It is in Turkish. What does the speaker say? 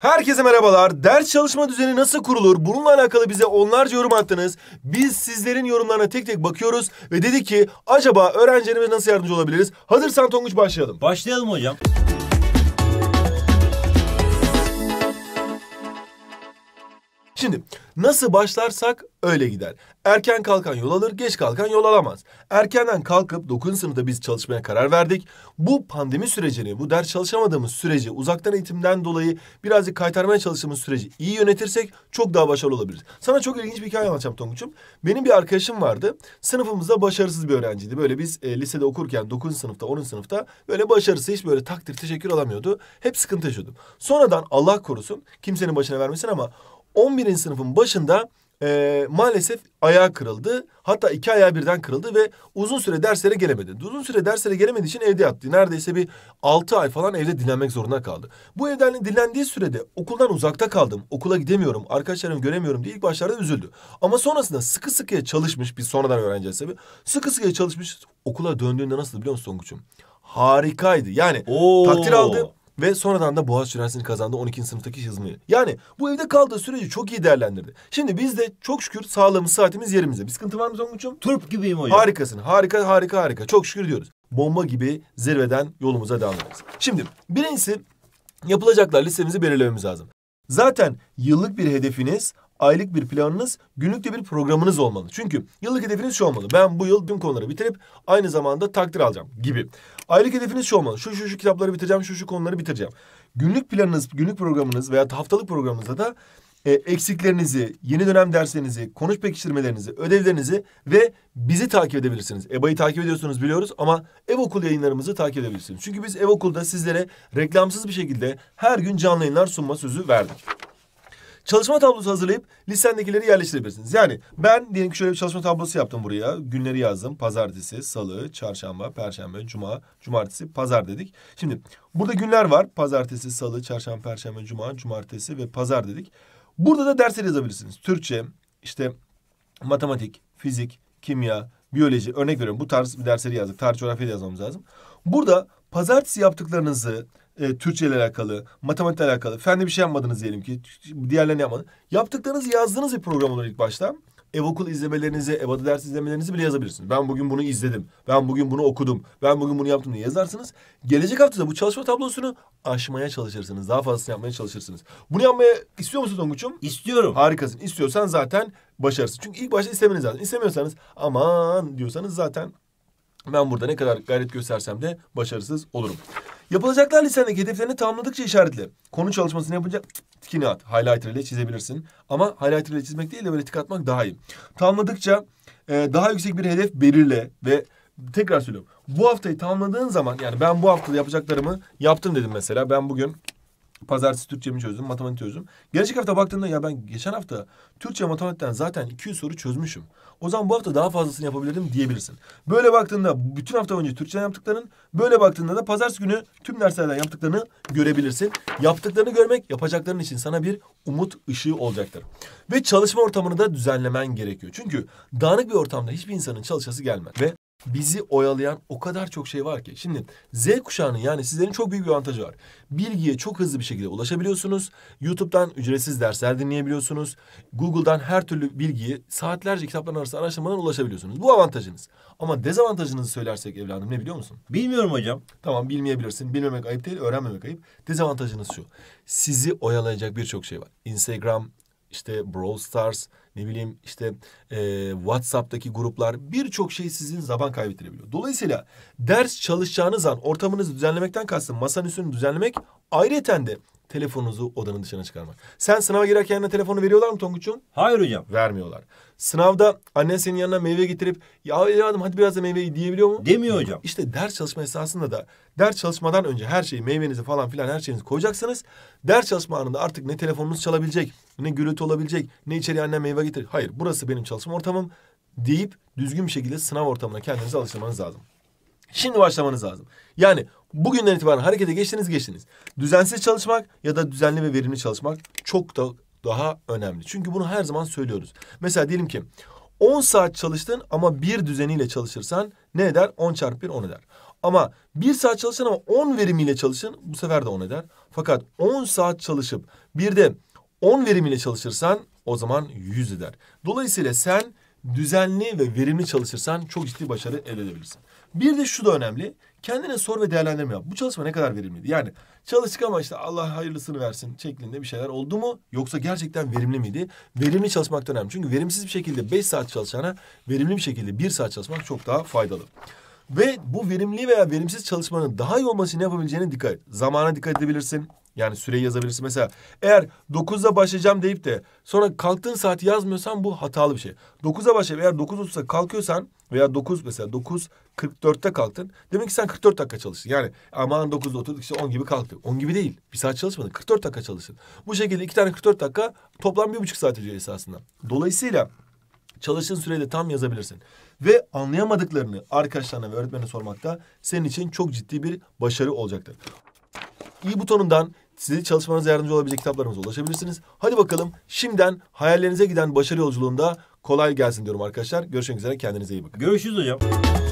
Herkese merhabalar. Ders çalışma düzeni nasıl kurulur? Bununla alakalı bize onlarca yorum attınız. Biz sizlerin yorumlarına tek tek bakıyoruz ve dedik ki acaba öğrencilerimize nasıl yardımcı olabiliriz? Hazırsan Tonguç başlayalım. Başlayalım hocam. Şimdi nasıl başlarsak öyle gider. Erken kalkan yol alır, geç kalkan yol alamaz. Erkenden kalkıp 9. sınıfta biz çalışmaya karar verdik. Bu pandemi sürecini, bu ders çalışamadığımız süreci, uzaktan eğitimden dolayı birazcık kaytarmaya çalıştığımız süreci iyi yönetirsek çok daha başarılı olabiliriz. Sana çok ilginç bir hikaye anlatacağım Tonguç'um. Benim bir arkadaşım vardı. Sınıfımızda başarısız bir öğrenciydi. Böyle biz e, lisede okurken 9. sınıfta, 10. sınıfta böyle başarısı hiç böyle takdir, teşekkür alamıyordu. Hep sıkıntı yaşıyordu. Sonradan Allah korusun kimsenin başına vermesin ama 11. sınıfın başında e, maalesef ayağı kırıldı. Hatta iki ayağı birden kırıldı ve uzun süre derslere gelemedi. Uzun süre derslere gelemediği için evde yattı. Neredeyse bir altı ay falan evde dinlenmek zorunda kaldı. Bu evden dinlendiği sürede okuldan uzakta kaldım. Okula gidemiyorum, arkadaşlarımı göremiyorum diye ilk başlarda üzüldü. Ama sonrasında sıkı sıkıya çalışmış, biz sonradan öğreneceğiz tabii. Sıkı sıkıya çalışmış, okula döndüğünde nasıl biliyor musun Songuç'um? Harikaydı. Yani Oo. takdir aldı ve sonradan da Boğaziçi Üniversitesi'ni kazandı 12. sınıftaki yazmayı. Yani bu evde kaldığı süreci çok iyi değerlendirdi. Şimdi biz de çok şükür sağlığımız, saatimiz yerimizde. Bir sıkıntı var mı Tonguç'um? Turp gibiyim hocam. Harikasın. Harika, harika, harika. Çok şükür diyoruz. Bomba gibi zirveden yolumuza devam edeceğiz. Şimdi birincisi yapılacaklar listemizi belirlememiz lazım. Zaten yıllık bir hedefiniz aylık bir planınız, günlük de bir programınız olmalı. Çünkü yıllık hedefiniz şu olmalı. Ben bu yıl tüm konuları bitirip aynı zamanda takdir alacağım gibi. Aylık hedefiniz şu olmalı. Şu şu şu kitapları bitireceğim, şu şu konuları bitireceğim. Günlük planınız, günlük programınız veya haftalık programınızda da e, eksiklerinizi, yeni dönem derslerinizi, konuş pekiştirmelerinizi, ödevlerinizi ve bizi takip edebilirsiniz. EBA'yı takip ediyorsunuz biliyoruz ama ev okul yayınlarımızı takip edebilirsiniz. Çünkü biz ev okulda sizlere reklamsız bir şekilde her gün canlı yayınlar sunma sözü verdik. Çalışma tablosu hazırlayıp listendekileri yerleştirebilirsiniz. Yani ben diyelim ki şöyle bir çalışma tablosu yaptım buraya. Günleri yazdım. Pazartesi, salı, çarşamba, perşembe, cuma, cumartesi, pazar dedik. Şimdi burada günler var. Pazartesi, salı, çarşamba, perşembe, cuma, cumartesi ve pazar dedik. Burada da dersleri yazabilirsiniz. Türkçe, işte matematik, fizik, kimya, biyoloji örnek veriyorum bu tarz bir dersleri yazdık. Tarih coğrafya yazmamız lazım. Burada pazartesi yaptıklarınızı e, Türkçe ile alakalı, matematikle alakalı, fende bir şey yapmadınız diyelim ki, diğerlerini yapmadınız. Yaptıklarınızı yazdığınız bir program olur ilk başta. Ev okul izlemelerinizi, ev EBA'da ders izlemelerinizi bile yazabilirsiniz. Ben bugün bunu izledim, ben bugün bunu okudum, ben bugün bunu yaptım diye yazarsınız. Gelecek haftada bu çalışma tablosunu aşmaya çalışırsınız, daha fazlasını yapmaya çalışırsınız. Bunu yapmaya istiyor musun Tonguç'um? İstiyorum. Harikasın, İstiyorsan zaten başarısın. Çünkü ilk başta istemeniz lazım. İstemiyorsanız aman diyorsanız zaten ben burada ne kadar gayret göstersem de başarısız olurum. Yapılacaklar listendeki hedeflerini tamamladıkça işaretle. Konu çalışmasını yapınca tikini at. Highlighter ile çizebilirsin. Ama highlighter ile çizmek değil de böyle tik atmak daha iyi. Tamamladıkça e, daha yüksek bir hedef belirle ve tekrar söylüyorum. Bu haftayı tamamladığın zaman yani ben bu hafta yapacaklarımı yaptım dedim mesela. Ben bugün Pazartesi Türkçemi çözdüm, matematik çözdüm. Gelecek hafta baktığında ya ben geçen hafta Türkçe matematikten zaten 200 soru çözmüşüm. O zaman bu hafta daha fazlasını yapabilirdim diyebilirsin. Böyle baktığında bütün hafta önce Türkçeden yaptıkların, böyle baktığında da pazartesi günü tüm derslerden yaptıklarını görebilirsin. Yaptıklarını görmek yapacakların için sana bir umut ışığı olacaktır. Ve çalışma ortamını da düzenlemen gerekiyor. Çünkü dağınık bir ortamda hiçbir insanın çalışası gelmez. Ve bizi oyalayan o kadar çok şey var ki. Şimdi Z kuşağının yani sizlerin çok büyük bir avantajı var. Bilgiye çok hızlı bir şekilde ulaşabiliyorsunuz. YouTube'dan ücretsiz dersler dinleyebiliyorsunuz. Google'dan her türlü bilgiyi saatlerce kitapların arası araştırmadan ulaşabiliyorsunuz. Bu avantajınız. Ama dezavantajınızı söylersek evladım ne biliyor musun? Bilmiyorum hocam. Tamam bilmeyebilirsin. Bilmemek ayıp değil, öğrenmemek ayıp. Dezavantajınız şu. Sizi oyalayacak birçok şey var. Instagram, işte Brawl Stars, ne bileyim işte e, WhatsApp'taki gruplar birçok şey sizin zaman kaybettirebiliyor. Dolayısıyla ders çalışacağınız an ortamınızı düzenlemekten kastım masanın üstünü düzenlemek ayrıca de telefonunuzu odanın dışına çıkarmak. Sen sınava girerken yanına telefonu veriyorlar mı Tonguç'um? Hayır hocam. Vermiyorlar. Sınavda annen senin yanına meyve getirip ya evladım hadi biraz da meyveyi diyebiliyor mu? Demiyor Yok. hocam. İşte ders çalışma esasında da ders çalışmadan önce her şeyi meyvenizi falan filan her şeyinizi koyacaksınız. Ders çalışma anında artık ne telefonunuz çalabilecek, ne gürültü olabilecek, ne içeri annen meyve getir. Hayır burası benim çalışma ortamım deyip düzgün bir şekilde sınav ortamına kendinizi alıştırmanız lazım. Şimdi başlamanız lazım. Yani bugünden itibaren harekete geçtiniz geçtiniz. Düzensiz çalışmak ya da düzenli ve verimli çalışmak çok da daha önemli. Çünkü bunu her zaman söylüyoruz. Mesela diyelim ki 10 saat çalıştın ama bir düzeniyle çalışırsan ne eder? 10 çarpı 1 10 eder. Ama bir saat çalışın ama 10 verimiyle çalışın bu sefer de 10 eder. Fakat 10 saat çalışıp bir de 10 verimiyle çalışırsan o zaman 100 eder. Dolayısıyla sen düzenli ve verimli çalışırsan çok ciddi başarı elde edebilirsin. Bir de şu da önemli. Kendine sor ve değerlendirme yap. Bu çalışma ne kadar verimliydi? Yani çalıştık ama işte Allah hayırlısını versin şeklinde bir şeyler oldu mu? Yoksa gerçekten verimli miydi? Verimli çalışmak da önemli. Çünkü verimsiz bir şekilde beş saat çalışana verimli bir şekilde bir saat çalışmak çok daha faydalı. Ve bu verimli veya verimsiz çalışmanın daha iyi olması ne yapabileceğine dikkat et. Zamana dikkat edebilirsin. Yani süreyi yazabilirsin. Mesela eğer 9'da başlayacağım deyip de sonra kalktığın saati yazmıyorsan bu hatalı bir şey. 9'da başlayıp eğer 9.30'da kalkıyorsan veya 9 mesela 9:44'te kalktın. Demek ki sen 44 dakika çalıştın. Yani aman 9'da oturduk işte 10 gibi kalktı. 10 gibi değil. Bir saat çalışmadın. 44 dakika çalıştın. Bu şekilde iki tane 44 dakika toplam bir buçuk saat ediyor esasında. Dolayısıyla çalıştığın süreyi tam yazabilirsin. Ve anlayamadıklarını arkadaşlarına ve öğretmenine sormak da senin için çok ciddi bir başarı olacaktır. İyi butonundan size çalışmanıza yardımcı olabilecek kitaplarımıza ulaşabilirsiniz. Hadi bakalım şimdiden hayallerinize giden başarı yolculuğunda kolay gelsin diyorum arkadaşlar. Görüşmek üzere kendinize iyi bakın. Görüşürüz hocam.